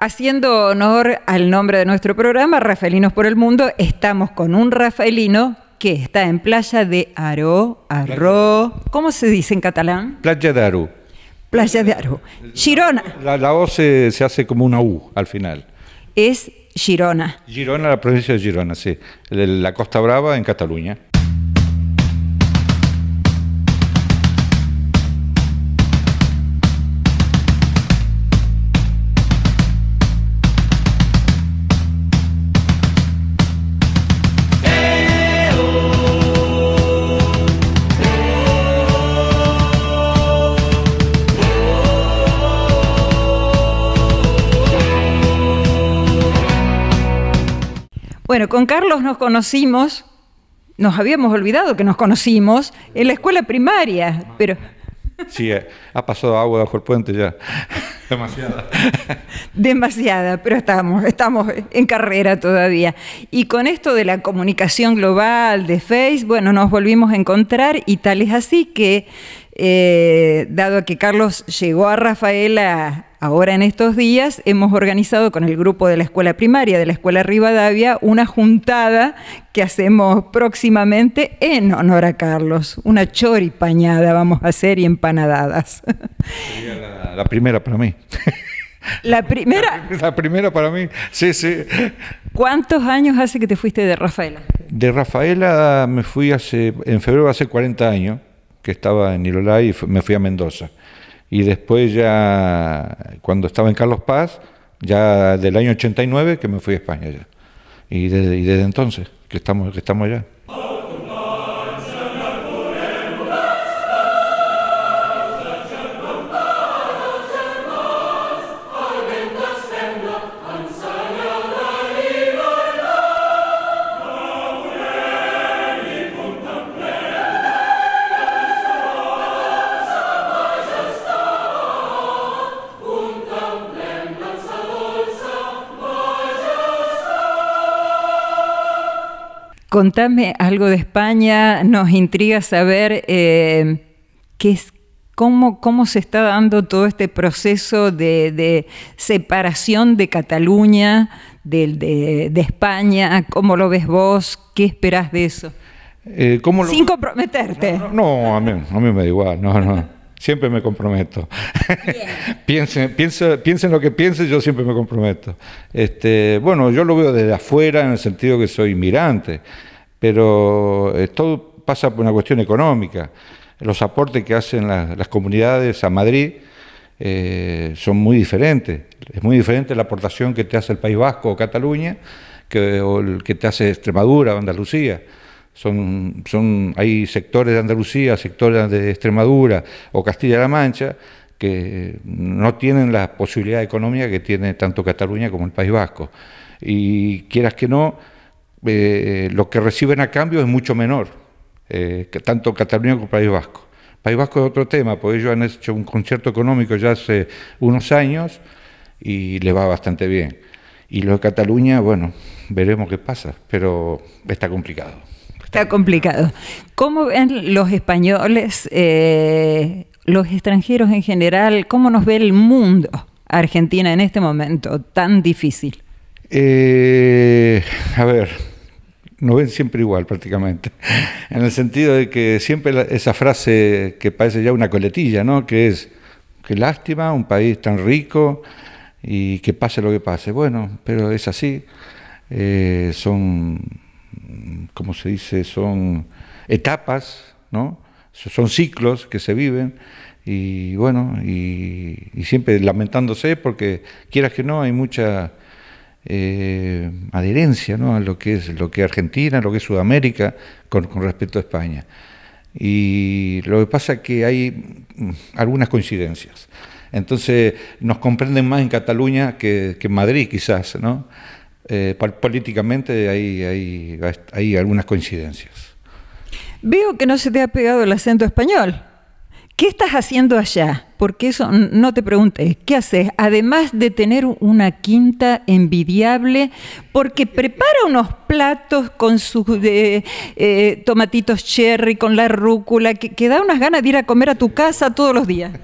Haciendo honor al nombre de nuestro programa, Rafaelinos por el Mundo, estamos con un rafaelino que está en Playa de Aro, Arro, ¿cómo se dice en catalán? Playa de Aro. Playa de Aro. Girona. La, la O se, se, hace como una U al final. Es Girona. Girona, la provincia de Girona, sí. La Costa Brava en Cataluña. Bueno, con Carlos nos conocimos, nos habíamos olvidado que nos conocimos en la escuela primaria, pero... Sí, eh, ha pasado agua bajo el puente ya. Demasiada. Demasiada, pero estamos, estamos en carrera todavía. Y con esto de la comunicación global, de Facebook, bueno, nos volvimos a encontrar y tal es así que, eh, dado que Carlos llegó a Rafaela Ahora en estos días hemos organizado con el grupo de la escuela primaria de la escuela Rivadavia una juntada que hacemos próximamente en honor a Carlos. Una pañada vamos a hacer y empanadadas. la, primera para mí. La primera. La, primera para mí, sí, sí. ¿Cuántos años hace que te fuiste de Rafaela? De Rafaela me fui hace, en febrero hace 40 años, que estaba en Irolay y me fui a Mendoza y después ya, cuando estaba en Carlos Paz, ya del año 89 que me fui a España ya. Y desde, y desde entonces que estamos, que estamos allá. Contame algo de España, nos intriga saber eh, es, cómo, cómo, se está dando todo este proceso de, separación de Cataluña, de, España, cómo lo ves vos, qué esperás de eso. Eh, Sin comprometerte. No, a, mí, a mí me da igual, no, no siempre me comprometo. piensen, lo que piensen, yo siempre me comprometo. Este, bueno, yo lo veo desde afuera en el sentido que soy inmigrante, pero eh, todo pasa por una cuestión económica. Los aportes que hacen las, comunidades a Madrid eh, son muy diferentes. Es muy diferente la aportación que te hace el País Vasco o Cataluña o el que te hace Extremadura o Andalucía. Son, hay sectores de Andalucía, sectores de Extremadura o Castilla-La Mancha que no tienen la posibilidad económica que tiene tanto Cataluña como el País Vasco. Y quieras que no, eh, lo que reciben a cambio es mucho menor, eh, que tanto Cataluña como País Vasco. País Vasco es otro tema, porque ellos han hecho un concierto económico ya hace unos años y le va bastante bien. Y lo de Cataluña, bueno, veremos qué pasa, pero está complicado. Está complicado. ¿Cómo ven los españoles, eh, los extranjeros en general, cómo nos ve el mundo Argentina en este momento tan difícil? Eh, a ver, nos ven siempre igual prácticamente, en el sentido de que siempre esa frase que parece ya una coletilla, ¿no? Que es, qué lástima, un país tan rico y que pase lo que pase. Bueno, pero es así. Eh, son como se dice? Son etapas, ¿no? Son ciclos que se viven y bueno, y, siempre lamentándose porque quieras que no, hay mucha eh, adherencia a lo que es lo que Argentina, lo que es Sudamérica con, respecto a España. Y lo que pasa es que hay mm, algunas coincidencias. Entonces nos comprenden más en Cataluña que, que en Madrid quizás, ¿no? Eh, políticamente hay, hay, hay algunas coincidencias. Veo que no se te ha pegado el acento español. ¿Qué estás haciendo allá? Porque eso no te pregunté. ¿Qué haces? Además de tener una quinta envidiable, porque prepara unos platos con sus eh, tomatitos cherry, con la rúcula, que, que, da unas ganas de ir a comer a tu casa todos los días.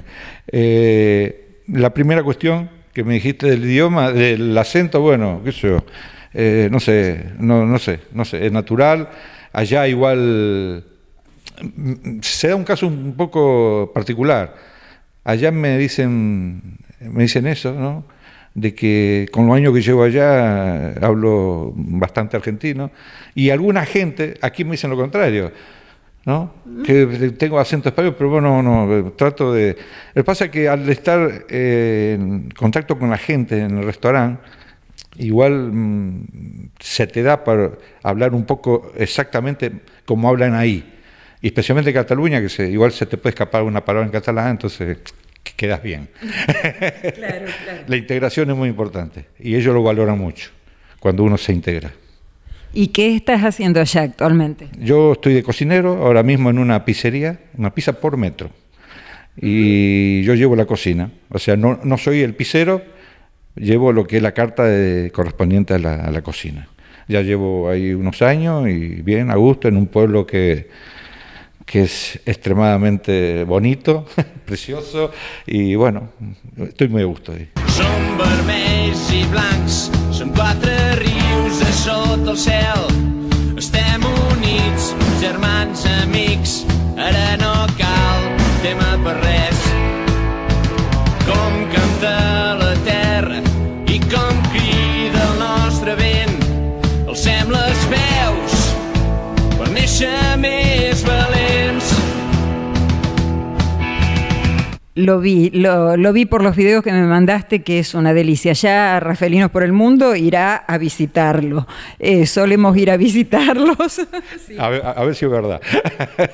Eh, la primera cuestión, que me dijiste del idioma, del acento, bueno, qué sé yo, eh, no sé, no, no sé, no sé, es natural. Allá igual mm, se da un caso un poco particular. Allá me dicen, me dicen eso, ¿no? de que con los años que llevo allá hablo bastante argentino y alguna gente aquí me dicen lo contrario. Que tengo acento español, pero bueno, no, eh, trato de... Lo que pasa es que al estar eh, en contacto con la gente en el restaurante, igual mm, se te da para hablar un poco exactamente como hablan ahí. Y especialmente en Cataluña, que igual se te puede escapar una palabra en catalán, entonces quedas bien. La integración es muy importante y ellos lo valoran mucho cuando uno se integra. ¿Y qué estás haciendo allá actualmente? Yo estoy de cocinero, ahora mismo en una pizzería, una pizza por metro. Y yo llevo la cocina. O sea, no, soy el pizzero, llevo lo que es la carta correspondiente a la, cocina. Ya llevo ahí unos años y bien, a gusto, en un pueblo que, que es extremadamente bonito, precioso y bueno, estoy muy a gusto ahí. son Junts de sota el cel. Estem units, germans, amics, arena Lo vi, lo, vi por los videos que me mandaste, que es una delicia. Ya Rafaelinos por el Mundo irá a visitarlo. Eh, solemos ir a visitarlos. a, ver, si es verdad.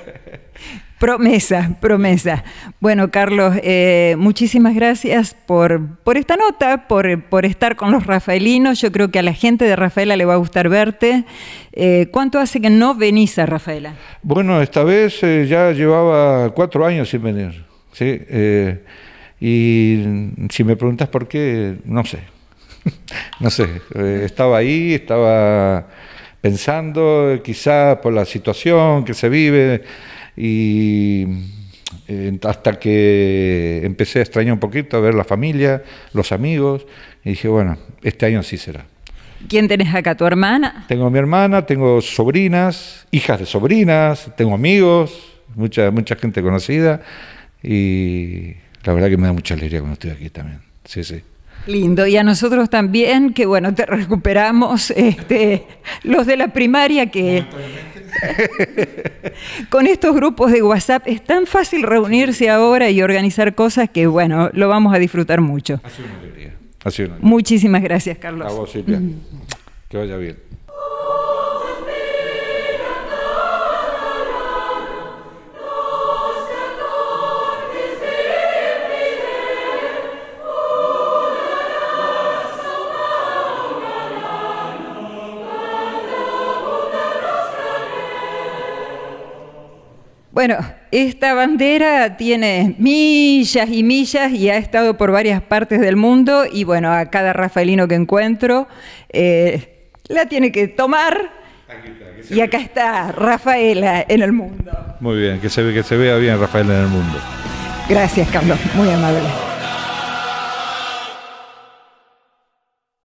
Promesa, promesa. Bueno, Carlos, eh, muchísimas gracias por, esta nota, por, estar con los rafaelinos. Yo creo que a la gente de Rafaela le va a gustar verte. Eh, ¿Cuánto hace que no venís a Rafaela? Bueno, esta vez ya llevaba cuatro años sin venir. ¿sí? Eh, y si me preguntas por qué, no sé. no sé. Eh, estaba ahí, estaba pensando, quizás por la situación que se vive, y eh, hasta que empecé a extrañar un poquito, a ver la familia, los amigos, y dije, bueno, este año sí será. ¿Quién tenés acá? ¿Tu hermana? Tengo mi hermana, tengo sobrinas, hijas de sobrinas, tengo amigos, mucha, mucha gente conocida. Y la verdad que me da mucha alegría cuando estoy aquí también. Sí, sí. Lindo. Y a nosotros también, que bueno, te recuperamos este, los de la primaria que... Con estos grupos de WhatsApp es tan fácil reunirse ahora y organizar cosas que, bueno, lo vamos a disfrutar mucho. Ha sido una alegría. Ha una Muchísimas gracias, Carlos. Mm. Que vaya bien. Bueno, esta bandera tiene millas y millas y ha estado por varias partes del mundo y bueno, a cada rafaelino que encuentro eh, la tiene que tomar. y acá está Rafaela en el mundo. Muy bien, que se, que se vea bien Rafaela en el mundo. Gracias, Carlos, muy amable.